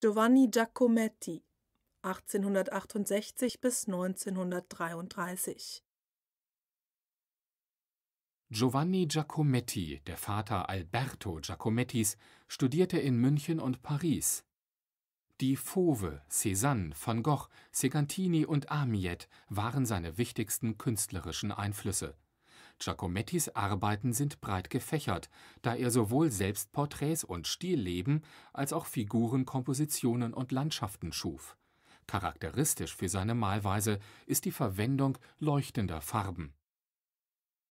Giovanni Giacometti (1868 bis 1933) Giovanni Giacometti, der Vater Alberto Giacomettis, studierte in München und Paris. Die Fauve, Cézanne, van Gogh, Segantini und Amiet waren seine wichtigsten künstlerischen Einflüsse Giacomettis Arbeiten sind breit gefächert, da er sowohl Selbstporträts und Stillleben als auch Figuren, Kompositionen und Landschaften schuf. Charakteristisch für seine Malweise ist die Verwendung leuchtender Farben